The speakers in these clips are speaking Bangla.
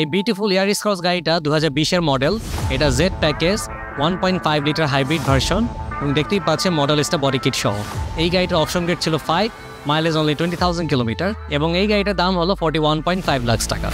এই বিউটিফুল এয়ার ক্রস গাড়িটা দু বিশের মডেল এটা Z package one point five liter hybrid version এবং দেখতেই পাচ্ছে মডেল এসটা বডি কিট সহ এই গাড়িটার অপশন গেট ছিল five mileage only twenty thousand kilometer এবং এই গাড়িটার দাম হলো forty one point five lakh টাকা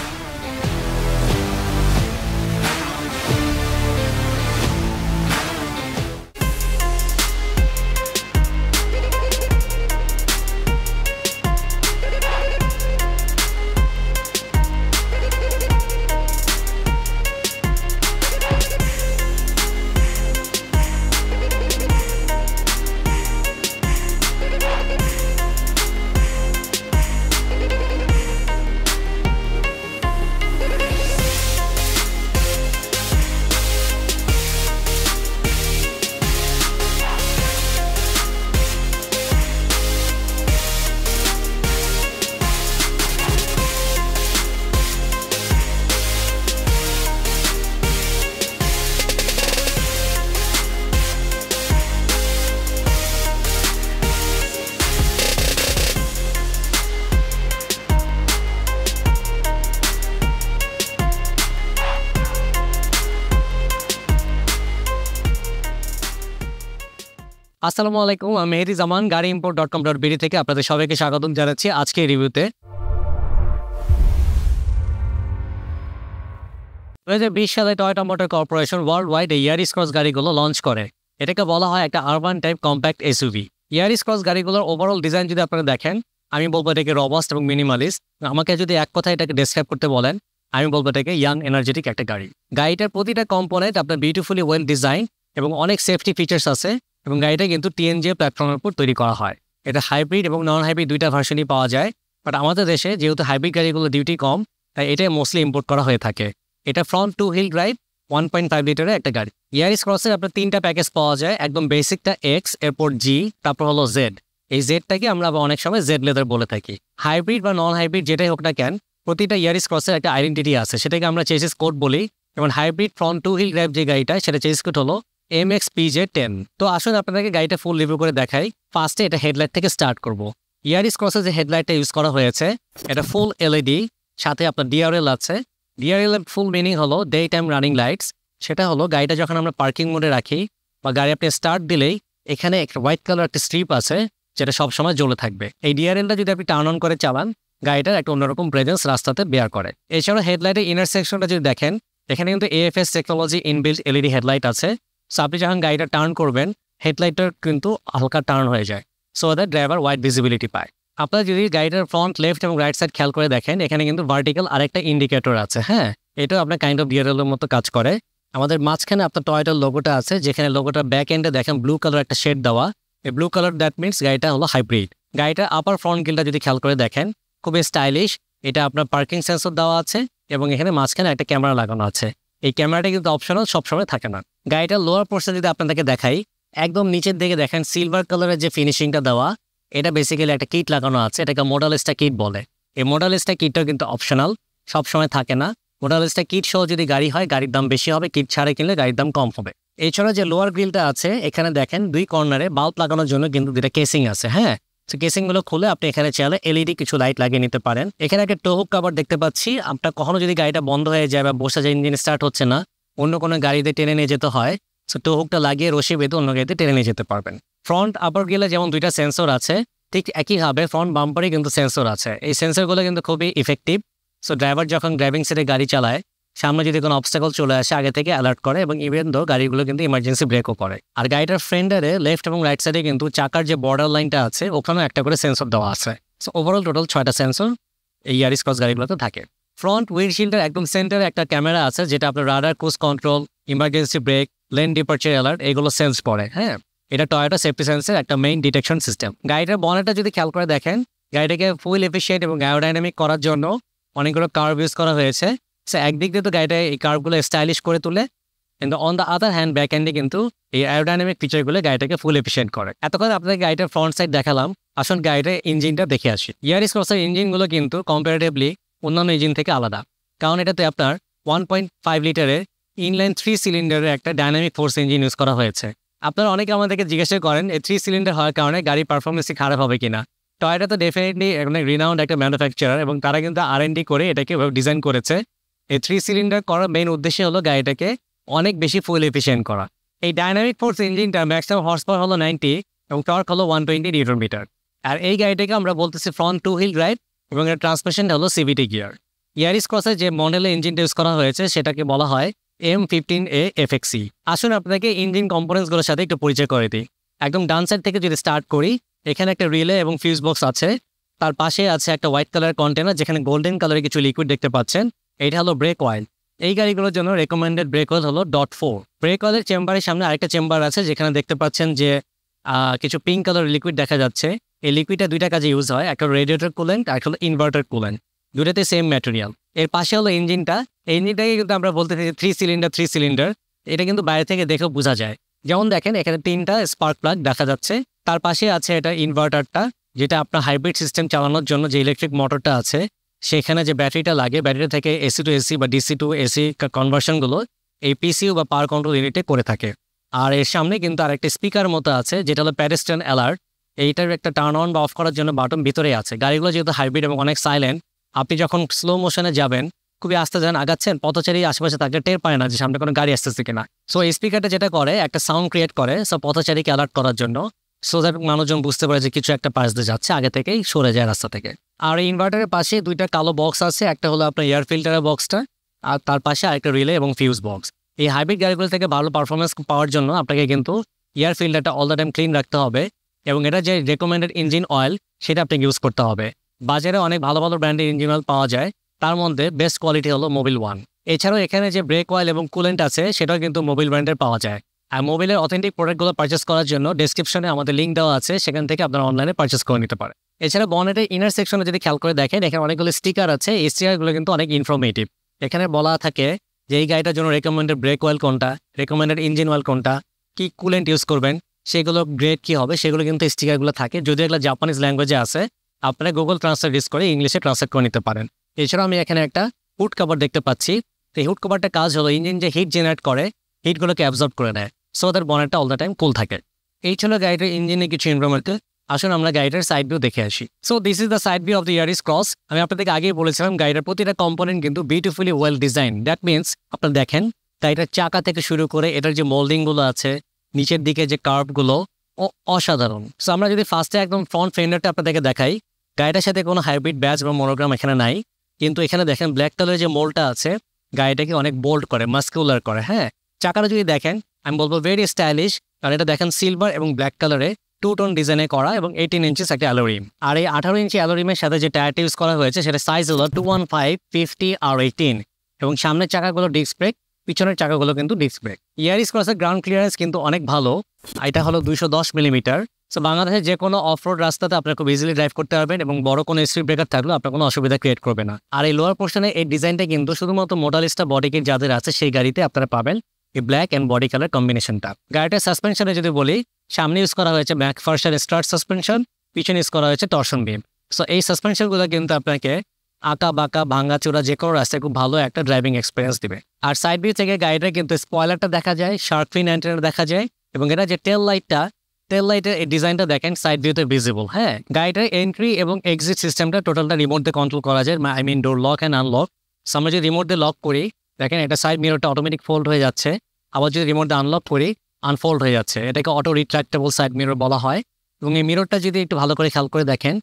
আসসালামু আলাইকুম আমি মেহেদি জামান গাড়ি import dot com dot BD থেকে আপনাদের সবাইকে স্বাগত জানাচ্ছি আজকে রিভিউতে দু হাজার বিশ সালে Toyota motor corporation world wide এই ইয়ারিস ক্রস গাড়িগুলো লঞ্চ করে এটাকে বলা হয় একটা urban type compact SUV Yaris cross গাড়িগুলোর ওভারঅল ডিজাইন যদি আপনারা দেখেন আমি বলবো এটাকে রবাস্ট এবং মিনিমালিস্ট আমাকে যদি এক কথায় এটাকে ডিসক্রাইব করতে বলেন আমি বলবো এটাকে ইয়াং এনার্জেটিক একটা গাড়ি গাড়িটার প্রতিটা কম্পোনেন্ট আপনার বিউটিফুলি ওয়েল ডিজাইন এবং অনেক সেফটি ফিচার্স আছে এবং গাড়িটা কিন্তু টিএনজিও প্ল্যাটফর্মের উপর তৈরি করা হয় এটা হাইব্রিড এবং নন হাইব্রিড দুইটা ভার্সনই পাওয়া যায় বাট আমাদের দেশে যেহেতু হাইব্রিড গাড়িগুলো ডিউটি কম তাই এটাই মোস্টলি ইম্পোর্ট করা হয়ে থাকে এটা front two wheel drive one point five লিটারের একটা গাড়ি ইয়ারিস e ক্রসের আপনার তিনটা প্যাকেজ পাওয়া যায় একদম বেসিকটা এক্স এরপর জি তারপর হলো জেড এই জেডটাকে আমরা আবার অনেক সময় জেড লেদার বলে থাকি হাইব্রিড বা নন হাইব্রিড যেটাই হোক না কেন প্রতিটা ইয়ারিস e ক্রসের একটা আইডেন্টিটি আছে সেটাকে আমরা চেসিস কোড বলি যেমন hybrid front two wheel drive যে গাড়িটা সেটা চেসিস কোড হলো এম এক্স পিজে টেন তো আসুন আপনাদেরকে গাড়িটা ফুল রিভিউ করে দেখাই ফার্স্টে এটা হেডলাইট থেকে স্টার্ট করব ইয়ারিস ক্রসে যে হেডলাইটটা ইউজ করা হয়েছে এটা ফুল এলইডি e সাথে আপনার ডিআরএল আছে ডিআরএল এর ফুল মিনিং হলো ডে টাইম রানিং লাইটস সেটা হলো গাড়িটা যখন আমরা পার্কিং মোডে রাখি বা গাড়ি আপনি স্টার্ট দিলেই এখানে একটা হোয়াইট কালার একটা স্ট্রিপ আছে যেটা সবসময় জ্বলে থাকবে এই ডিআরএলটা যদি আপনি টার্ন অন করে চালান গাড়িটার একটা অন্যরকম প্রেজেন্স রাস্তাতে বেয়ার করে এছাড়া হেডলাইটের ইনার সেকশনটা যদি দেখেন এখানে কিন্তু AFS technology inbuilt LED headlight আছে সো আপনি যখন গাড়িটা টার্ন করবেন হেডলাইটটা কিন্তু হালকা টার্ন হয়ে যায় so that driver wide visibility পায় আপনার যদি গাড়িটার ফ্রন্ট লেফট এবং রাইট সাইড খেয়াল করে দেখেন এখানে কিন্তু ভার্টিক্যাল আরেকটা ইন্ডিকেটর আছে হ্যাঁ এটা আপনার কাইন্ড অফ ডিআরএলের মতো কাজ করে আমাদের মাঝখানে আপনার টয়টার লোগোটা আছে যেখানে লোগোটার ব্যাক এন্ডে দেখেন ব্লু কালার একটা শেড দেওয়া এই ব্লু কালার দ্যাট মিনস গাড়িটা হলো হাইব্রিড গাড়িটার আপার ফ্রন্ট গিলটা যদি খেয়াল করে দেখেন খুবই স্টাইলিশ এটা আপনার পার্কিং সেন্সর দেওয়া আছে এবং এখানে মাঝখানে একটা ক্যামেরা লাগানো আছে এই ক্যামেরাটা কিন্তু অপশনাল সবসময় থাকে না গাড়িটা লোয়ার পোর্শন যদি আপনাদেরকে দেখাই একদম নিচের দিকে দেখেন সিলভার কালারের যে ফিনিশিংটা দেওয়া এটা বেসিক্যালি একটা কিট লাগানো আছে এটাকে মোডালেস্টা কিট বলে এই মোডালেস্টা কিটটাও কিন্তু অপশনাল সবসময় থাকে না মোডালেস্টা কিট সহ যদি গাড়ি হয় গাড়ির দাম বেশি হবে কিট ছাড়ে কিনলে গাড়ির দাম কম হবে এছাড়া যে লোয়ার গ্রিলটা আছে এখানে দেখেন দুই কর্নারে বাল্ব লাগানোর জন্য কিন্তু দুটা কেসিং আছে হ্যাঁ তো কেসিংগুলো খুলে আপনি এখানে চাইলে এলইডি কিছু লাইট লাগিয়ে নিতে পারেন এখানে একটা টোহুক কাভার দেখতে পাচ্ছি আপনার কখনো যদি গাড়িটা বন্ধ হয়ে যায় বা বসে যায় ইঞ্জিন স্টার্ট হচ্ছে না অন্য কোনো গাড়িতে টেনে নিয়ে যেতে হয় সো টো হুকটা লাগিয়ে রশি বেঁধে অন্য গাড়িতে টেনে নিয়ে যেতে পারবেন ফ্রন্ট আপার গেলে যেমন দুইটা সেন্সর আছে ঠিক একইভাবে ফ্রন্ট বাম্পারে কিন্তু সেন্সর আছে এই সেন্সরগুলো কিন্তু খুবই ইফেক্টিভ সো ড্রাইভার যখন ড্রাইভিং সিটে গাড়ি চালায় সামনে যদি কোনো অবস্টাকল চলে আসে আগে থেকে অ্যালার্ট করে এবং ইভেন দো গাড়িগুলো কিন্তু ইমার্জেন্সি ব্রেকও করে আর গাড়িটার ফ্রেন্ডারে লেফট এবং রাইট সাইডে কিন্তু চাকার যে বর্ডার লাইনটা আছে ওখানেও একটা করে সেন্সর দেওয়া আছে সো ওভারঅল টোটাল ছয়টা সেন্সর এই ইয়ারিস ক্রস গাড়িগুলোতে থাকে ফ্রন্ট উইন্ডশিল্ডের একদম সেন্টারে একটা ক্যামেরা আছে যেটা আপনার radar cruise control emergency brake lane departure alert এগুলো সেন্স করে হ্যাঁ এটা টয়োটা সেফটি সেন্সের একটা মেইন ডিটেকশন সিস্টেম গাড়িটার বনেটা যদি খেয়াল করে দেখেন গাড়িটাকে ফুল এফিসিয়েন্ট এবং অ্যারোডাইনামিক করার জন্য অনেকগুলো কার্ভ ইউজ করা হয়েছে সে একদিক দিয়ে তো গাড়িটা এই কার্ভগুলো স্টাইলিশ করে তোলে কিন্তু on the other hand back হ্যান্ডে কিন্তু এই অ্যারোডাইনামিক ফিচারগুলো গাড়িটাকে ফুল এফিসিয়েন্ট করে এতক্ষণ আপনাকে গাড়িটার ফ্রন্ট সাইড দেখালাম আসুন গাড়িটার ইঞ্জিনটা দেখে আসি ইয়ারিস ক্রসের ইঞ্জিনগুলো কিন্তু কম্পারেটিভলি অন্যান্য ইঞ্জিন থেকে আলাদা কারণ এটাতে আপনার ওয়ান পয়েন্ট ফাইভ লিটারের ইনলাইন থ্রি সিলিন্ডারের একটা ডাইনামিক ফোর্স ইঞ্জিন ইউজ করা হয়েছে আপনারা অনেকে আমাদেরকে জিজ্ঞাসা করেন এই থ্রি সিলিন্ডার হওয়ার কারণে গাড়ির পারফরমেন্সই খারাপ হবে কিনা টয়টা তো ডেফিনেটলি অনেক রিনাউন্ড একটা ম্যানুফ্যাকচারার এবং তারা কিন্তু আর এন ডি করে এটাকে ডিজাইন করেছে এই থ্রি সিলিন্ডার করার মেইন উদ্দেশ্য হলো গাড়িটাকে অনেক বেশি ফুল এফিসিয়েন্ট করা এই ডাইনামিক ফোর্স ইঞ্জিনটা ম্যাক্সিমাম হর্স পাওয়ার হলো নাইনটি এবং টর্ক হলো ওয়ান টোয়েন্টি নিউটন মিটার আর এই গাড়িটাকে আমরা বলতেছি ফ্রন্ট টু হুইল ড্রাইভ এবং এর ট্রান্সমিশনটা হলো সিভিটি গিয়ার ইয়ারিস ক্রসে যে মডেলে ইঞ্জিন ইউজ করা হয়েছে সেটাকে বলা হয় এম ফিফটিন এ এফএক্সি আসুন আপনাকে ইঞ্জিন কম্পোনেন্টসগুলোর সাথে একটু পরিচয় করে দিই একদম ডান সাইড থেকে যদি স্টার্ট করি এখানে একটা রিলে এবং ফিউজ বক্স আছে তার পাশে আছে একটা হোয়াইট কালার কন্টেনার যেখানে গোল্ডেন কালারের কিছু লিকুইড দেখতে পাচ্ছেন এটা হলো ব্রেক অয়েল এই গাড়িগুলোর জন্য রেকমেন্ডেড ব্রেক অয়েল হলো ডট ফোর ব্রেক অয়েলের চেম্বারের সামনে আরেকটা চেম্বার আছে যেখানে দেখতে পাচ্ছেন যে কিছু পিঙ্ক কালার লিকুইড দেখা যাচ্ছে এই লিকুইডটা দুইটা কাজে ইউজ হয় একটা রেডিয়েটার কুলেন্ট আর একটা হলো ইনভার্টার কুলেন্ট দুটাতে সেম ম্যাটেরিয়াল এর পাশে হলো ইঞ্জিনটা এই ইঞ্জিনটাকে কিন্তু আমরা বলতে থাকি থ্রি সিলিন্ডার থ্রি সিলিন্ডার এটা কিন্তু বাইরে থেকে দেখেও বোঝা যায় যেমন দেখেন এখানে তিনটা স্পার্ক প্লাগ দেখা যাচ্ছে তার পাশে আছে এটা ইনভার্টারটা যেটা আপনার হাইব্রিড সিস্টেম চালানোর জন্য যে ইলেকট্রিক মোটরটা আছে সেখানে যে ব্যাটারিটা লাগে ব্যাটারি থেকে এসি টু এসি বা ডিসি টু এসি কনভার্সনগুলো এই পিসিউ বা পাওয়ার কন্ট্রোল ইউনিটে করে থাকে আর এর সামনে কিন্তু আরেকটা স্পিকার মতো আছে যেটা হলো প্যারেস্টন অ্যালার্ট এইটার একটা টার্ন অন বা অফ করার জন্য বাটন ভিতরে আছে গাড়িগুলো যেহেতু হাইব্রিড এবং অনেক সাইলেন্ট আপনি যখন স্লো মোশনে যাবেন খুবই আস্তে যান আগাচ্ছেন পথচারী আশেপাশে তাকে টের পায় না যে সামনে কোনো গাড়ি আসতেছে কিনা সো এই স্পিকারটা যেটা করে একটা সাউন্ড ক্রিয়েট করে সো পথচারীকে অ্যালার্ট করার জন্য সো দ্যাট মানুষজন বুঝতে পারে যে কিছু একটা পাশ দিয়ে যাচ্ছে আগে থেকেই সরে যায় রাস্তা থেকে আর এই ইনভার্টারের পাশে দুইটা কালো বক্স আছে একটা হলো আপনার এয়ার ফিল্টারের বক্সটা আর তার পাশে আরেকটা রিলে এবং ফিউজ বক্স এই হাইব্রিড গাড়িগুলো থেকে ভালো পারফরমেন্স পাওয়ার জন্য আপনাকে কিন্তু এয়ার ফিল্টারটা অল দ্য টাইম ক্লিন রাখতে হবে এবং এটা যে রেকমেন্ডেড ইঞ্জিন অয়েল সেটা আপনাকে ইউজ করতে হবে বাজারে অনেক ভালো ভালো ব্র্যান্ডের ইঞ্জিন অয়েল পাওয়া যায় তার মধ্যে বেস্ট কোয়ালিটি হলো মোবিল ওয়ান এছাড়াও এখানে যে ব্রেক অয়েল এবং কুলেন্ট আছে সেটাও কিন্তু মোবিল ব্র্যান্ডের পাওয়া যায় আর মোবিলের অথেন্টিক প্রোডাক্টগুলো পার্চেস করার জন্য ডিসক্রিপশনে আমাদের লিঙ্ক দেওয়া আছে সেখান থেকে আপনারা অনলাইনে পার্চেস করে নিতে পারে এছাড়া বনেটের ইনার সেকশনে যদি খেয়াল করে দেখেন এখানে অনেকগুলো স্টিকার আছে এই স্টিকারগুলো কিন্তু অনেক ইনফরমেটিভ এখানে বলা থাকে যে এই গাড়িটার জন্য রেকমেন্ডেড ব্রেক অয়েল কোনটা রেকমেন্ডেড ইঞ্জিন অয়েল কোনটা কি কুলেন্ট ইউজ করবেন সেগুলো গ্রেড কি হবে সেগুলো কিন্তু স্টিকারগুলো থাকে যদি এগুলো জাপানিজ ল্যাঙ্গুয়েজে আছে আপনারা গুগল ট্রান্সলেট ইউজ করে ইংলিশে ট্রান্সলেট করে নিতে পারেন এছাড়াও আমি এখানে একটা হুড কভার দেখতে পাচ্ছি এই হুড কভারটা কাজ হলো ইঞ্জিন যে হিট জেনারেট করে হিটগুলোকে অ্যাবজর্ব করে নেয় সো তাদের বনেটটা অল দ্য টাইম কুল থাকে এই ছিল গাড়িটার ইঞ্জিনে কিছু ইনফরমেটিভ আসুন আমরা গাড়িটার সাইড ভিউ দেখে আসি so this is the side view of the Yaris Cross আমি আপনাদেরকে আগেই বলেছিলাম গাড়িটার প্রতিটা কম্পোনেন্ট কিন্তু beautifully well design that means আপনারা দেখেন গাড়িটার চাকা থেকে শুরু করে এটার যে মোল্ডিংগুলো আছে নিচের দিকে যে কার্ভগুলো অসাধারণ সো আমরা যদি ফার্স্টে একদম ফ্রন্ট ফেন্ডারটা আপনাদেরকে দেখাই গাড়িটার সাথে কোনো হাইব্রিড ব্যাচ বা মনোগ্রাম এখানে নাই কিন্তু এখানে দেখেন ব্ল্যাক কালারের যে মোলটা আছে গাড়িটাকে অনেক বোল্ড করে মাস্কুলার করে হ্যাঁ চাকাটা যদি দেখেন আমি বলবো ভেরি স্টাইলিশ কারণ এটা দেখেন সিলভার এবং ব্ল্যাক কালারে টু টোন ডিজাইনে করা এবং এইটিন ইঞ্চিস একটা অ্যালোরিম আর এই আঠারো ইঞ্চি অ্যালোরিমের সাথে যে টায়ারটা ইউজ করা হয়েছে সেটা সাইজ হলো টু ওয়ান ফাইভ ফিফটি আর এইটিন এবং সামনের চাকাগুলো ডিস্ক ব্রেক পিছনের চাকাগুলো কিন্তু ডিস্ক ব্রেক ইয়ার ক্রসের গ্রাউন্ড ক্লিয়ারেন্স কিন্তু অনেক ভালো এটা হলো দুইশো মিলিমিটার সো বাংলাদেশের যে কোনো অফ রোড রাস্তাতে আপনার খুব ইজিলি ড্রাইভ করতে পারবেন এবং বড় কোনো স্পিড ব্রেকার থাকলেও আপনার কোনো অসুবিধা ক্রিয়েট করবে না আর এই লোয়ার পোর্শনে এই ডিজাইনটা কিন্তু শুধুমাত্র মোটালিস্টা বডি কিট যাদের আছে সেই গাড়িতে আপনারা পাবেন এই ব্ল্যাক অ্যান্ড বডি কালার কম্বিনেশনটা গাড়িটার সাসপেনশনে যদি বলি সামনে ইউজ করা হয়েছে ব্যাক ফার্সার স্টার্ট সাসপেনশন পিছনে ইউজ করা হয়েছে টর্শন বিম সো এই সাসপেনশনগুলো কিন্তু আপনাকে আঁকা বাঁকা ভাঙাচোরা যে কোনো রাস্তায় খুব ভালো একটা ড্রাইভিং এক্সপিরিয়েন্স দিবে আর সাইড ভিউ থেকে গাড়িটা কিন্তু স্পয়লারটা দেখা যায় শার্ক ফিন অ্যান্টেনা দেখা যায় এবং এটা যে টেল লাইটটা টেল লাইটের এই ডিজাইনটা দেখেন সাইড ভিউতে ভিজিবল হ্যাঁ গাড়িটার এন্ট্রি এবং এক্সিট সিস্টেমটা টোটালটা রিমোট দিয়ে কন্ট্রোল করা যায় I mean door lock and unlock আমরা যদি রিমোট দিয়ে লক করি দেখেন এটা সাইড মিরোটা অটোমেটিক ফোল্ড হয়ে যাচ্ছে আবার যদি রিমোট দিয়ে আনলক করি আনফোল্ড হয়ে যাচ্ছে এটাকে অটো রিট্রাক্টেবল সাইড মিরর বলা হয় এবং এই মিররটা যদি একটু ভালো করে খেয়াল করে দেখেন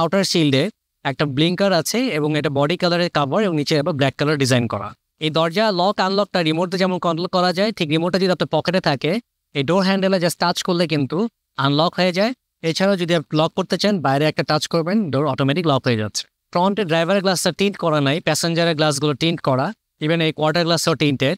আউটার শিল্ডে একটা ব্লিঙ্কার আছে এবং এটা বডি কালারের কাভার এবং নিচে আবার ব্ল্যাক কালার ডিজাইন করা এই দরজা লক আনলকটা রিমোটে যেমন কন্ট্রোল করা যায় ঠিক রিমোটটা যদি আপনার পকেটে থাকে এই ডোর হ্যান্ডেলে জাস্ট টাচ করলে কিন্তু আনলক হয়ে যায় এছাড়াও যদি আপনি লক করতে চান বাইরে একটা টাচ করবেন ডোর অটোমেটিক লক হয়ে যাচ্ছে ফ্রন্টে ড্রাইভারের গ্লাসটা টিন্ট করা নাই প্যাসেঞ্জারের গ্লাসগুলো টিন্ট করা ইভেন এই কোয়ার্টার গ্লাসও টিন্টেড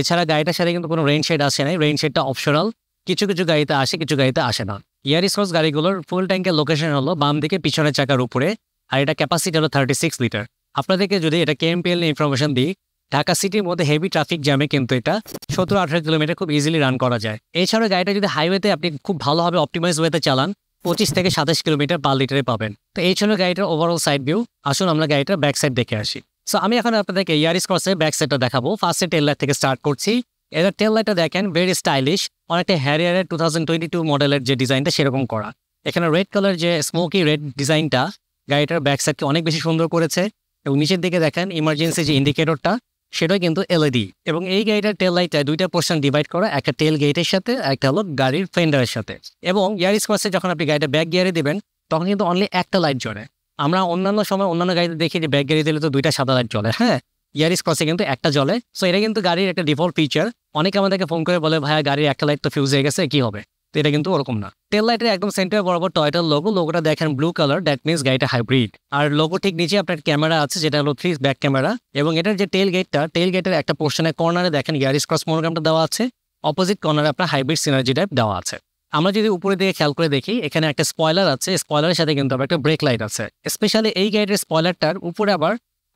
এছাড়া গাড়িটার সাথে কিন্তু কোনো রেইন শেড আসে নাই রেইন শেডটা অপশনাল কিছু কিছু গাড়িতে আসে কিছু গাড়িতে আসে না ইয়ারিসোর্স গাড়িগুলোর ফুল ট্যাঙ্কের লোকেশন হলো বাম দিকে পিছনের চাকার উপরে আর এটা ক্যাপাসিটি হলো থার্টি সিক্স লিটার আপনাদেরকে যদি এটা কেএমপিএল নিয়ে ইনফরমেশন দিই ঢাকা সিটির মধ্যে হেভি ট্রাফিক জ্যামে কিন্তু এটা সতেরো আঠারো কিলোমিটার খুব ইজিলি রান করা যায় এছাড়াও গাড়িটা যদি হাইওয়েতে আপনি খুব ভালোভাবে অপটিমাইজ ওয়েতে চালান পঁচিশ থেকে সাতাশ কিলোমিটার পার লিটারে পাবেন তো এই ছিল গাড়িটার ওভারঅল সাইড ভিউ আসুন আমরা গাড়িটার ব্যাক সাইড দেখে আসি সো আমি এখন আপনাদেরকে ইয়ারিস ক্রসের ব্যাক সাইডটা দেখাবো ফার্স্টে টেল লাইট থেকে স্টার্ট করছি এটা টেল লাইটটা দেখেন ভেরি স্টাইলিশ অনেকটা হ্যারিয়ারের টু থাউজেন্ড টোয়েন্টি টু মডেলের যে ডিজাইনটা সেরকম করা এখানে রেড কালার যে স্মোকি রেড ডিজাইনটা গাড়িটার ব্যাক অনেক বেশি সুন্দর করেছে এবং নিচের দিকে দেখেন ইমার্জেন্সি যে ইন্ডিকেটরটা সেটাই কিন্তু এলইডি এবং এই গাড়িটার টেল লাইটটা দুইটা পোর্শন ডিভাইড করা একটা টেল গেটের সাথে একটা হলো গাড়ির ফেন্ডারের সাথে এবং ইয়ার স্কোয়ার্সে যখন আপনি গাড়িটা ব্যাক গিয়ারে দেবেন তখন কিন্তু অনলি একটা লাইট জ্বলে আমরা অন্যান্য সময় অন্যান্য গাড়িতে দেখি যে ব্যাক গাড়ি দিলে তো দুইটা সাদা লাইট জ্বলে হ্যাঁ ইয়ার স্কোয়ার্সে কিন্তু একটা জ্বলে সো এটা কিন্তু গাড়ির একটা ডিফল্ট ফিচার অনেকে আমাদেরকে ফোন করে বলে ভাইয়া গাড়ির একটা লাইট তো ফিউজ হয়ে গেছে কি হবে তো এটা কিন্তু ওরকম না টেল লাইটের একদম সেন্টার বরাবর টয়টার লোগো লোগোটা দেখেন ব্লু কালার দ্যাট মিনস গাড়িটা হাইব্রিড আর লোগো ঠিক নিচে আপনার ক্যামেরা আছে যেটা হলো থ্রি ব্যাক ক্যামেরা এবং এটার যে টেল গেটটা টেল গেটের একটা পোর্শনে কর্নারে দেখেন ইয়ারিস ক্রস মনোগ্রামটা দেওয়া আছে অপোজিট কর্নারে আপনার হাইব্রিড সিনার্জি টাইপ দেওয়া আছে আমরা যদি উপরে দিকে খেয়াল করে দেখি এখানে একটা স্পয়লার আছে স্পয়লারের সাথে কিন্তু আবার একটা ব্রেক লাইট আছে স্পেশালি এই গাড়ির স্পয়লারটার উপরে আবার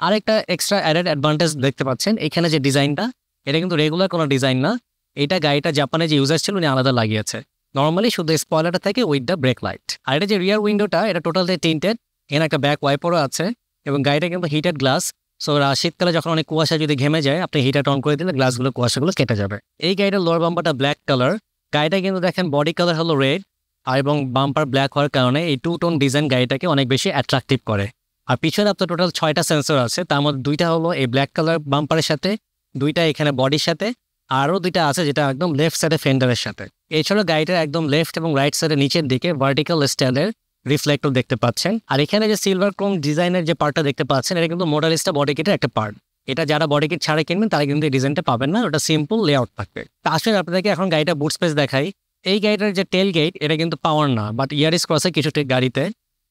আরেকটা এক্সট্রা অ্যাডেড অ্যাডভান্টেজ দেখতে পাচ্ছেন এখানে যে ডিজাইনটা এটা কিন্তু রেগুলার কোনো ডিজাইন না এটা গাড়িটা জাপানে যে ইউজার ছিল উনি আলাদা লাগিয়েছে নর্মালি শুধু স্পয়লারটা থাকে উইথ দ্য ব্রেক লাইট আর এটা যে রিয়ার উইন্ডোটা এটা টোটালি টিন্টেড এখানে একটা ব্যাক ওয়াইপারও আছে এবং গাড়িটা কিন্তু হিটার গ্লাস সো শীতকালে যখন অনেক কুয়াশা যদি ঘেমে যায় আপনি হিটার অন করে দিলে গ্লাসগুলো কুয়াশাগুলো কেটে যাবে এই গাড়িটার লোয়ার বাম্পারটা ব্ল্যাক কালার গাড়িটা কিন্তু দেখেন বডি কালার হলো রেড আর এবং বাম্পার ব্ল্যাক হওয়ার কারণে এই টু টোন ডিজাইন গাড়িটাকে অনেক বেশি অ্যাট্রাকটিভ করে আর পিছনে আপনার টোটাল ছয়টা সেন্সর আছে তার মধ্যে দুইটা হলো এই ব্ল্যাক কালার বাম্পারের সাথে দুইটা এখানে বডির সাথে আরও দুইটা আছে যেটা একদম লেফট সাইডে ফেন্ডারের সাথে এছাড়া গাড়িটা একদম লেফট এবং রাইট সাইডের নিচের দিকে ভার্টিক্যাল স্ট্যান্ডের রিফ্লেক্টর দেখতে পাচ্ছেন আর এখানে যে সিলভার ক্রোম ডিজাইনের যে পার্টটা দেখতে পাচ্ছেন এটা কিন্তু মোডালিস্টা বডি কিটের একটা পার্ট এটা যারা বডি কিট ছাড়া কিনবেন তারা কিন্তু এই ডিজাইনটা পাবেন না ওটা সিম্পল লেআউট থাকবে তা আসলে আপনাদেরকে এখন গাড়িটা বুট স্পেস দেখাই এই গাড়িটার যে টেল গেট এটা কিন্তু পাওয়ার না বাট ইয়ারিস ক্রসে কিছু গাড়িতে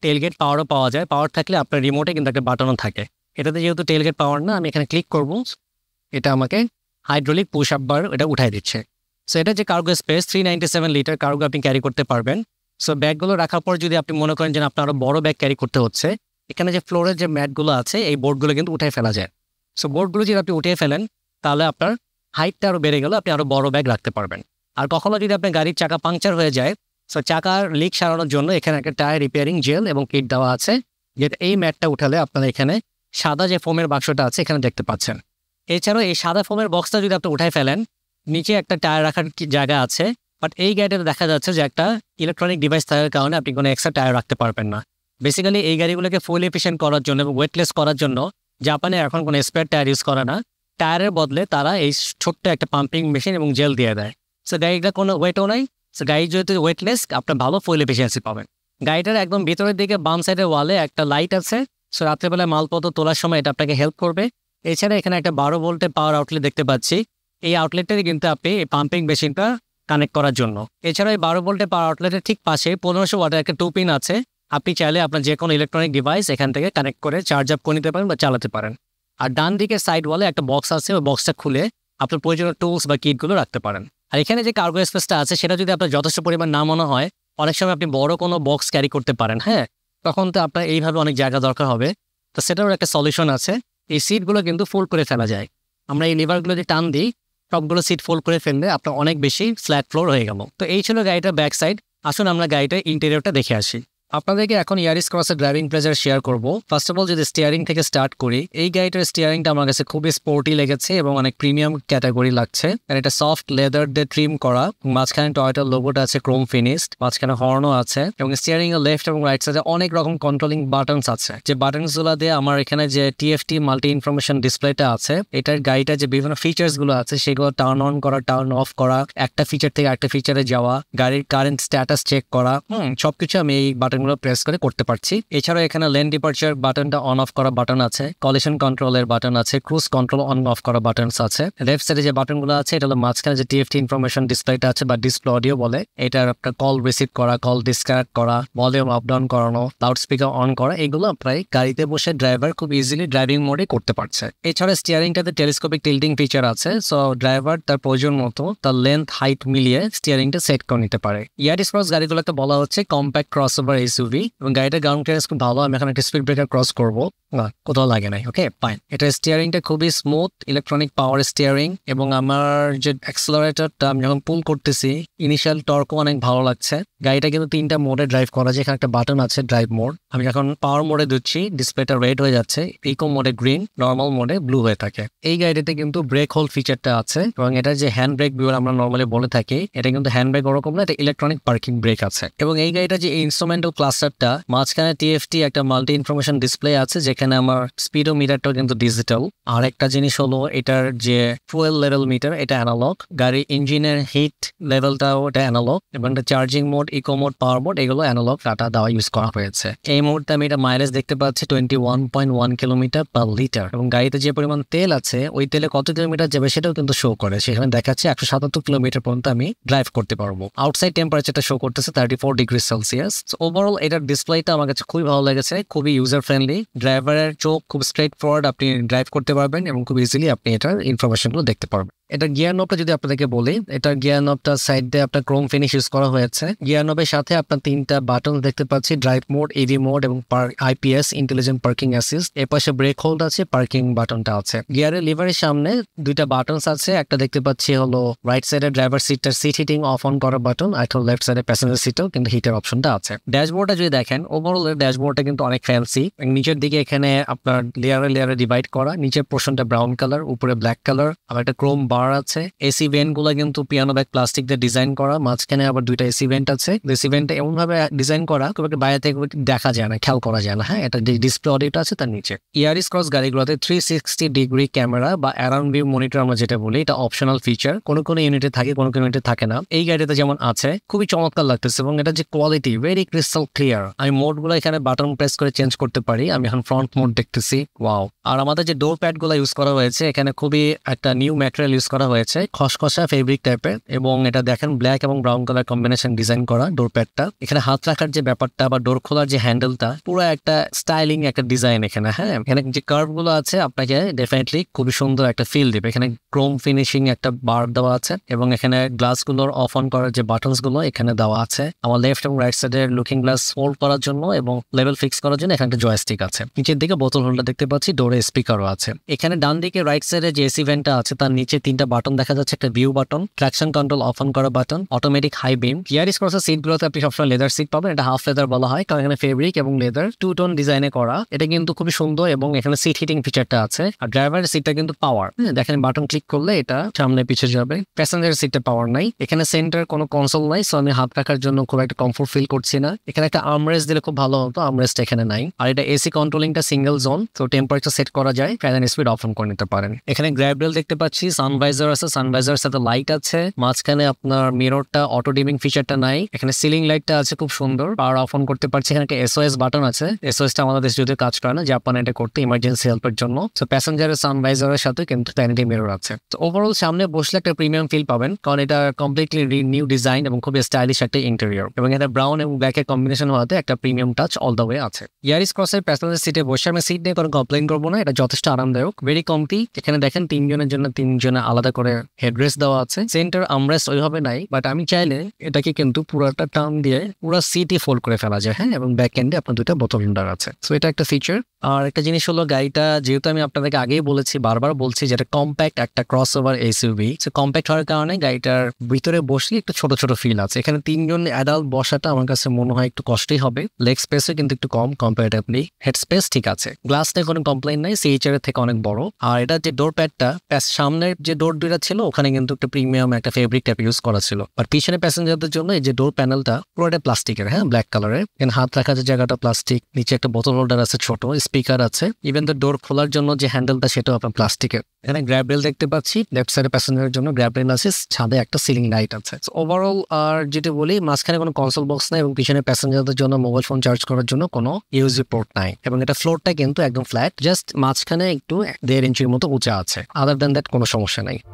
টেল গেট পাওয়ারও পাওয়া যায় পাওয়ার থাকলে আপনার রিমোটে কিন্তু একটা বাটনও থাকে এটাতে যেহেতু টেল গেট পাওয়ার না আমি এখানে ক্লিক করব এটা আমাকে হাইড্রোলিক পুশ আপ বার এটা উঠাই দিচ্ছে সো এটা যে cargo space three ninety seven litre cargo আপনি ক্যারি করতে পারবেন সো ব্যাগগুলো রাখার পর যদি আপনি মনে করেন যে আপনার আরও বড় ব্যাগ ক্যারি করতে হচ্ছে এখানে যে ফ্লোরের যে ম্যাটগুলো আছে এই বোর্ডগুলো কিন্তু উঠে ফেলা যায় সো বোর্ডগুলো যদি আপনি উঠে ফেলেন তাহলে আপনার হাইটটা আরও বেড়ে গেলে আপনি আরও বড় ব্যাগ রাখতে পারবেন আর কখনো যদি আপনার গাড়ির চাকা পাংচার হয়ে যায় সো চাকার লিক সারানোর জন্য এখানে একটা টায়ার রিপেয়ারিং জেল এবং কিট দেওয়া আছে যেটা এই ম্যাটটা উঠালে আপনারা এখানে সাদা যে ফোমের বাক্সটা আছে এখানে দেখতে পাচ্ছেন এছাড়াও এই সাদা ফোমের বক্সটা যদি আপনি উঠায় ফেলেন নিচে একটা টায়ার রাখার জায়গা আছে বাট এই গাড়িটাতে দেখা যাচ্ছে যে একটা ইলেকট্রনিক ডিভাইস থাকার কারণে আপনি কোনো এক্সট্রা টায়ার রাখতে পারবেন না বেসিক্যালি এই গাড়িগুলোকে ফুল এফিশিয়েন্ট করার জন্য এবং ওয়েটলেস করার জন্য জাপানে এখন কোনো স্পেয়ার টায়ার ইউজ করে না টায়ারের বদলে তারা এই ছোট্ট একটা পাম্পিং মেশিন এবং জেল দিয়ে দেয় সে গাড়িটা কোনো ওয়েটও নাই সে গাড়ি যেহেতু ওয়েটলেস আপনার ভালো ফুল এফিসিয়েন্সি পাবেন গাড়িটার একদম ভিতরের দিকে বাম সাইডের ওয়ালে একটা লাইট আছে সো রাত্রেবেলায় মালপত্র তোলার সময় এটা আপনাকে হেল্প করবে এছাড়া এখানে একটা বারো ভোল্টের পাওয়ার আউটলেট দেখতে পাচ্ছি এই আউটলেটটাতে কিন্তু আপনি এই পাম্পিং মেশিনটা কানেক্ট করার জন্য এছাড়া এই বারো ভোল্টের পাওয়ার আউটলেটের ঠিক পাশে পনেরোশো ওয়াটের একটা টু পিন আছে আপনি চাইলে আপনার যে কোনো ইলেকট্রনিক ডিভাইস এখান থেকে কানেক্ট করে চার্জ আপ করে নিতে পারেন বা চালাতে পারেন আর ডান দিকে সাইড ওয়ালে একটা বক্স আছে ওই বক্সটা খুলে আপনার প্রয়োজনীয় টুলস বা কিটগুলো রাখতে পারেন আর এখানে যে কার্গো স্পেসটা আছে সেটা যদি আপনার যথেষ্ট পরিমাণ না মনে হয় অনেক সময় আপনি বড় কোনো বক্স ক্যারি করতে পারেন হ্যাঁ তখন তো আপনার এইভাবে অনেক জায়গা দরকার হবে তো সেটারও একটা সলিউশন আছে এই সিটগুলো কিন্তু ফোল্ড করে ফেলা যায় আমরা এই লিভারগুলো যদি টান দিই সবগুলো সিট ফোল্ড করে ফেললে আপনার অনেক বেশি ফ্ল্যাট ফ্লোর হয়ে গেল তো এই ছিল গাড়িটার ব্যাক সাইড আসুন আমরা গাড়িটার ইন্টেরিয়রটা দেখে আসি আপনাদেরকে এখন ইয়ারিস ক্রসের ড্রাইভিং প্লেজার শেয়ার করব ফার্স্ট অফ অল যদি স্টিয়ারিং থেকে স্টার্ট করি এই গাড়িটার স্টিয়ারিংটা আমার কাছে খুবই স্পোর্টি লেগেছে এবং অনেক প্রিমিয়াম ক্যাটাগরি লাগছে আর এটা সফট লেদার দিয়ে ট্রিম করা মাঝখানে টয়টার লোবোটা আছে ক্রোম ফিনিশড মাঝখানে হর্নও আছে এবং স্টিয়ারিং এর লেফট এবং রাইট সাইডে অনেক রকম কন্ট্রোলিং বাটনস আছে যে বাটনস গুলো দিয়ে আমার এখানে যে টিএফটি মাল্টি ইনফরমেশন ডিসপ্লেটা আছে এটার গাড়িটা যে বিভিন্ন ফিচার্স গুলো আছে সেগুলো টার্ন অন করা টার্ন অফ করা একটা ফিচার থেকে একটা ফিচারে যাওয়া গাড়ির কারেন্ট স্ট্যাটাস চেক করা সবকিছু আমি এই বাটন বাটনগুলো প্রেস করে করতে পারছি এছাড়াও এখানে লেন ডিপার্চার বাটনটা অন অফ করা বাটন আছে কলেশন কন্ট্রোলের বাটন আছে ক্রুজ কন্ট্রোল অন অফ করা বাটনস আছে লেফট সাইডে যে বাটনগুলো আছে এটা হলো মাঝখানে যে টিএফটি ইনফরমেশন ডিসপ্লেটা আছে বা ডিসপ্লে অডিও বলে এটার আপনার কল রিসিভ করা কল ডিসকানেক্ট করা ভলিউম আপ ডাউন করানো লাউড স্পিকার অন করা এগুলো আপনার গাড়িতে বসে ড্রাইভার খুব ইজিলি ড্রাইভিং মোডে করতে পারছে এছাড়া স্টিয়ারিংটাতে টেলিস্কোপিক টিল্ডিং ফিচার আছে সো ড্রাইভার তার প্রয়োজন মতো তার লেন্থ হাইট মিলিয়ে স্টিয়ারিংটা সেট করে নিতে পারে ইয়ারিস ক্রস গাড়িগুলোকে বলা হচ্ছে কম্প্যাক্ট ক্রস ওভার এসইউভি এবং গাড়িটার গ্রাউন্ড ক্লিয়ারেন্স খুব ভালো আমি এখন একটা স্পিড ব্রেকার ক্রস করবো না কোথাও লাগে নাই ওকে ফাইন এটা স্টিয়ারিংটা খুবই স্মুথ ইলেকট্রনিক পাওয়ার স্টিয়ারিং এবং আমার যে অ্যাক্সেলারেটারটা আমি যখন পুল করতেছি ইনিশিয়াল টর্কও অনেক ভালো লাগছে গাড়িটা কিন্তু তিনটা মোডে ড্রাইভ করা যায় এখানে একটা বাটন আছে ড্রাইভ মোড আমি এখন পাওয়ার মোডে দিচ্ছি ডিসপ্লেটা রেড হয়ে যাচ্ছে ইকো মোডে গ্রিন নর্মাল মোডে ব্লু হয়ে থাকে এই গাড়িটাতে কিন্তু ব্রেক হোল ফিচারটা আছে এবং এটা যে হ্যান্ড ব্রেক বিওর আমরা নর্মালি বলে থাকি এটা কিন্তু হ্যান্ড ব্রেক ওরকম না এটা ইলেকট্রনিক পার্কিং ব্রেক আছে এবং এই গাড়িটা যে ইনস্ট্রুমেন্টাল ক্লাস্টারটা মাঝখানে টিএফটি একটা মাল্টি ইনফরমেশন ডিসপ্লে আছে যেখানে আমার স্পিডো মিটারটা কিন্তু ডিজিটাল আর একটা জিনিস হলো এটার যে ফুয়েল লেভেল মিটার এটা অ্যানালগ গাড়ি ইঞ্জিনের হিট লেভেলটাও এটা অ্যানালগ এবং এটা charging mode eco mode power mode এগুলো অ্যানালগ ডাটা দেওয়া ইউজ করা হয়েছে এই মুহূর্তে আমি এটা মাইলেজ দেখতে পাচ্ছি twenty one point one kilometre per litre এবং গাড়িতে যে পরিমাণ তেল আছে ওই তেলে কত কিলোমিটার যাবে সেটাও কিন্তু শো করে সেখানে দেখাচ্ছে একশো সাতাত্তর কিলোমিটার পর্যন্ত আমি ড্রাইভ করতে পারবো আউটসাইড টেম্পারেচারটা শো করতেছে thirty four degree Celsius over overall এটার ডিসপ্লেটা আমার কাছে খুবই ভালো লেগেছে খুবই ইউজার ফ্রেন্ডলি ড্রাইভারের চোখ খুব স্ট্রেট ফরওয়ার্ড আপনি ড্রাইভ করতে পারবেন এবং খুব ইজিলি আপনি এটার ইনফরমেশনগুলো দেখতে পারবেন এটা গিয়ার নবটা যদি আপনাদেরকে বলি এটা গিয়ার নবটা সাইডে আপনার ক্রোম ফিনিশ ইউজ করা হয়েছে গিয়ার নবের সাথে আপনার তিনটা বাটন দেখতে পাচ্ছি ড্রাইভ মোড ইভি মোড এবং আইপিএস ইন্টেলিজেন্ট পার্কিং অ্যাসিস্ট এর পাশে ব্রেক হোল্ড আছে পার্কিং বাটনটা আছে গিয়ারের লিভারের সামনে দুইটা বাটনস আছে একটা দেখতে পাচ্ছি হলো রাইট সাইডে ড্রাইভার সিটটা সিট হিটিং অফ অন করার বাটন আর একটা লেফট সাইডে প্যাসেঞ্জার সিটও কিন্তু হিটার অপশনটা আছে ড্যাশবোর্ডটা যদি দেখেন ওভারঅল ড্যাশবোর্ডটা কিন্তু অনেক ফ্যান্সি নিচের দিকে এখানে আপনার লেয়ারে লেয়ারে ডিভাইড করা নিচের পোর্শনটা ব্রাউন কালার উপরে ব্ল্যাক কালার আর একটা ক্রোম বার আছে এসি গুলা কিন্তু পিয়ানো ব্যাগ প্লাস্টিক দিয়ে ডিজাইন করা মাঝখানে আবার দুইটা এসি ভেন্ট আছে এসি এমন ভাবে ডিজাইন করা খুব একটা বাইরে থেকে দেখা যায় না খেয়াল করা যায় না হ্যাঁ এটা ডিসপ্লে অডিওটা আছে তার নিচে ইয়ারিস ক্রস গাড়িগুলোতে থ্রি সিক্সটি ডিগ্রি ক্যামেরা বা অ্যারাউন্ড ভিউ মনিটর আমরা যেটা বলি এটা অপশনাল ফিচার কোনো কোনো ইউনিটে থাকে কোনো কোনো ইউনিটে থাকে না এই গাড়িতে যেমন আছে খুবই চমৎকার লাগতেছে এবং এটা যে কোয়ালিটি ভেরি ক্রিস্টাল ক্লিয়ার আমি মোড গুলো এখানে বাটন প্রেস করে চেঞ্জ করতে পারি আমি এখন ফ্রন্ট মোড দেখতেছি ওয়াও আর আমাদের যে ডোর প্যাড গুলো ইউজ করা হয়েছে এখানে খুবই একটা নিউ ম্যাটেরিয়াল ইউজ করা হয়েছে খসখসা ফেব্রিক টাইপের এবং এটা দেখেন ব্ল্যাক এবং ব্রাউন কালার কম্বিনেশন ডিজাইন করা ডোর প্যাডটা এখানে হাত রাখার যে ব্যাপারটা বা ডোর খোলার যে হ্যান্ডেলটা পুরো একটা স্টাইলিং একটা ডিজাইন এখানে হ্যাঁ এখানে যে কার্ভ গুলো আছে আপনাকে ডেফিনেটলি খুবই সুন্দর একটা ফিল দেবে এখানে ক্রোম ফিনিশিং একটা বার দেওয়া আছে এবং এখানে গ্লাস গুলোর অফ অন করার যে বাটনস গুলো এখানে দেওয়া আছে আমার লেফট এবং রাইট সাইড এর লুকিং গ্লাস ফোল্ড করার জন্য এবং লেভেল ফিক্স করার জন্য এখানে একটা জয়স্টিক আছে নিচের দিকে বোতল হোল্ডার দেখতে পাচ্ছি ডোরে স্পিকারও আছে এখানে ডান দিকে রাইট এর যে এসি ভ্যানটা আছে তার নিচে তিন তিনটা বাটন দেখা যাচ্ছে একটা view button traction control off on করা button automatic high beam rear seat গুলোতে আপনি সবসময় লেদার সিট পাবেন এটা হাফ লেদার বলা হয় কারণ এখানে ফেব্রিক এবং লেদার টু টোন ডিজাইনে করা এটা কিন্তু খুবই সুন্দর এবং এখানে সিট হিটিং ফিচারটা আছে আর ড্রাইভারের সিটটা কিন্তু পাওয়ার হ্যাঁ, দেখেন বাটন ক্লিক করলে এটা সামনে পিছিয়ে যাবে প্যাসেঞ্জার সিটটা পাওয়ার নাই এখানে সেন্টার কোনো কনসোল নাই সো আমি হাত রাখার জন্য খুব একটা কমফোর্ট ফিল করছি না এখানে একটা আমরেস দিলে খুব ভালো হতো আমরেসটা এখানে নাই আর এটা এসি কন্ট্রোলিংটা সিঙ্গেল জোন তো টেম্পারেচার সেট করা যায় ফ্যান স্পিড অফ অন করে নিতে পারেন এখানে গ্র্যাবডেল দেখতে পাচ্ছি সানভাই সানভাইজার আছে সানভাইজার সাথে লাইট আছে মাঝখানে আপনার মিররটা অটো ডিমিং ফিচারটা নাই এখানে সিলিং লাইটটা আছে খুব সুন্দর পাওয়ার অফ অন করতে পারছি এখানে একটা এসওএস বাটন আছে টা আমাদের দেশে যদি কাজ করে না জাপান এটা করতে ইমার্জেন্সি হেল্পের জন্য তো প্যাসেঞ্জারের সানভাইজারের সাথে কিন্তু প্যানেটি মিরর আছে তো ওভারঅল সামনে বসলে একটা প্রিমিয়াম ফিল পাবেন কারণ এটা কমপ্লিটলি নিউ ডিজাইন এবং খুব স্টাইলিশ একটা ইন্টেরিয়র এবং এটা ব্রাউন এবং ব্ল্যাকের কম্বিনেশন হওয়াতে একটা premium touch all the way আছে ইয়ারিস ক্রসের প্যাসেঞ্জার সিটে বসে আমি সিট নিয়ে কোনো কমপ্লেন করবো না এটা যথেষ্ট আরামদায়ক ভেরি কমতি এখানে দেখেন তিনজনের জন্য তিনজনে আলাদা আলাদা করে হেডরেস দেওয়া আছে সেন্টার আমরেস্ট ওইভাবে নাই বাট আমি চাইলে এটাকে কিন্তু পুরাটা টার্ম দিয়ে পুরো সিটি ফোল্ড করে ফেলা যায় হ্যাঁ এবং ব্যাক এন্ডে আপনার দুইটা বোতল হোল্ডার আছে সো এটা একটা ফিচার আর একটা জিনিস হলো গাড়িটা যেহেতু আমি আপনাদেরকে আগেই বলেছি বারবার বলছি যেটা কম্প্যাক্ট একটা crossover SUV so compact হওয়ার কারণে গাড়িটার ভিতরে বসে একটা ছোট ছোট ফিল আছে এখানে তিনজন অ্যাডাল্ট বসাটা আমার কাছে মনে হয় একটু কষ্টই হবে লেগ স্পেসও কিন্তু একটু কম কম্পারেটিভলি হেড স্পেস ঠিক আছে গ্লাসটা কোনো কমপ্লেন নাই সিএইচআর এর থেকে অনেক বড় আর এটা যে ডোর প্যাডটা সামনের যে ডোর দুইটা ছিল ওখানে কিন্তু একটা প্রিমিয়াম একটা ফেব্রিক টাইপ ইউজ করা ছিল আর পিছনে প্যাসেঞ্জারদের জন্য এই যে ডোর প্যানেলটা পুরোটা প্লাস্টিকের হ্যাঁ ব্ল্যাক কালারের এখানে হাত রাখা যে জায়গাটা প্লাস্টিক নিচে একটা বোতল হোল্ডার আছে ছোট স্পিকার আছে ইভেন দ্য ডোর খোলার জন্য যে হ্যান্ডেলটা সেটাও আপনার প্লাস্টিকের এখানে গ্র্যাব রেল দেখতে পাচ্ছি লেফট সাইডে প্যাসেঞ্জারের জন্য গ্র্যাব রেল আছে ছাদে একটা সিলিং লাইট আছে ওভারঅল আর যেটা বলি মাঝখানে কোনো কনসোল বক্স নাই এবং পিছনে প্যাসেঞ্জারদের জন্য মোবাইল ফোন চার্জ করার জন্য কোনো ইউজি পোর্ট নাই এবং এটা ফ্লোরটা কিন্তু একদম ফ্ল্যাট জাস্ট মাঝখানে একটু দেড় ইঞ্চির মতো উঁচা আছে আদার দেন দ্যাট কোনো সমস্যা planning.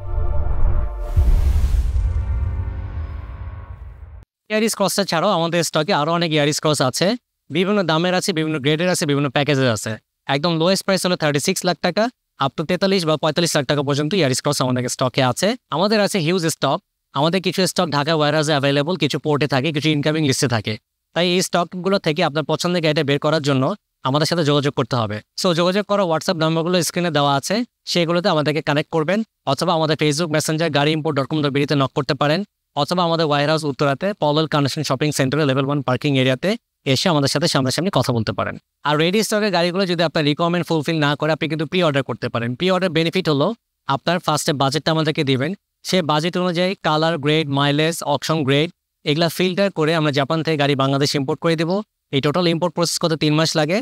ইয়ারিস ক্রসটা ছাড়াও আমাদের স্টকে আরও অনেক ইয়ারিস ক্রস আছে বিভিন্ন দামের আছে বিভিন্ন গ্রেডের আছে বিভিন্ন প্যাকেজের আছে একদম লোয়েস্ট প্রাইস হলো থার্টি সিক্স লাখ টাকা আপ টু তেতাল্লিশ বা পঁয়তাল্লিশ লাখ টাকা পর্যন্ত ইয়ারিস ক্রস আমাদের স্টকে আছে আমাদের আছে হিউজ স্টক আমাদের কিছু স্টক ঢাকা ওয়ারহাউসে অ্যাভেলেবল কিছু পোর্টে থাকে কিছু ইনকামিং লিস্টে থাকে তাই এই স্টকগুলো থেকে আপনার পছন্দের গাড়িটা বের করার জন্য আমাদের সাথে যোগাযোগ করতে হবে সো যোগাযোগ করা হোয়াটসঅ্যাপ নাম্বারগুলো স্ক্রিনে দেওয়া আছে সেগুলোতে আমাদেরকে কানেক্ট করবেন অথবা আমাদের Facebook Messenger Gari import dot com dot নক করতে পারেন অথবা আমাদের ওয়ার হাউস উত্তরাতে Polwel connection shopping centre level one parking এরিয়াতে এসে আমাদের সাথে সামনাসামনি কথা বলতে পারেন আর রেডি স্টকের গাড়িগুলো যদি আপনার রিকোয়ারমেন্ট ফুলফিল না করে আপনি কিন্তু প্রি অর্ডার করতে পারেন প্রি অর্ডার বেনিফিট হলো আপনার ফার্স্টে বাজেটটা আমাদেরকে দিবেন সে বাজেট অনুযায়ী colour grade mileage option grade এগুলা ফিল্টার করে আমরা জাপান থেকে গাড়ি বাংলাদেশ ইম্পোর্ট করে দেবো এই টোটাল ইম্পোর্ট প্রসেস করতে তিন মাস লাগে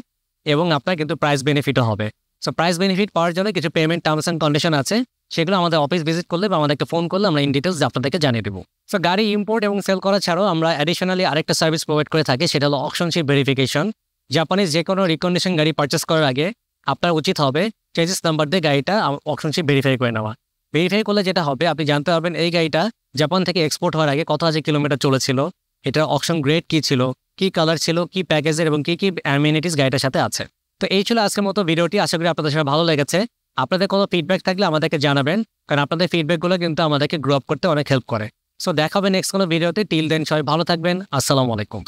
এবং আপনার কিন্তু প্রাইস বেনিফিটও হবে সো প্রাইস বেনিফিট পাওয়ার জন্য কিছু পেমেন্ট টার্মস অ্যান্ড কন্ডিশন আছে সেগুলো আমাদের অফিস ভিজিট করলে বা আমাদেরকে ফোন করলে আমরা ইন ডিটেলস আপনাদেরকে জানিয়ে দেবো সো গাড়ি ইম্পোর্ট এবং সেল করা ছাড়াও আমরা অ্যাডিশনালি আরেকটা সার্ভিস প্রোভাইড করে থাকি সেটা হলো অপশনশিপ ভেরিফিকেশন জাপানিজ যে কোনো রিকন্ডিশন গাড়ি পারচেস করার আগে আপনার উচিত হবে চেঞ্জেস নাম্বার দিয়ে গাড়িটা অপশনশিপ ভেরিফাই করে নেওয়া ভেরিফাই করলে যেটা হবে আপনি জানতে পারবেন এই গাড়িটা জাপান থেকে এক্সপোর্ট হওয়ার আগে কত হাজার কিলোমিটার চলেছিল এটার অপশন গ্রেড কী ছিল কি কালার ছিল কি প্যাকেজের এবং কি কি অ্যামিউনিটিস গাড়িটার সাথে আছে তো এই ছিল আজকের মতো ভিডিওটি আশা করি আপনাদের সাথে ভালো লেগেছে আপনাদের কোনো ফিডব্যাক থাকলে আমাদেরকে জানাবেন কারণ আপনাদের ফিডব্যাকগুলো কিন্তু আমাদেরকে গ্রো আপ করতে অনেক হেল্প করে সো দেখা হবে নেক্সট কোনো ভিডিওতে টিল দেন সবাই ভালো থাকবেন আসসালামু আলাইকুম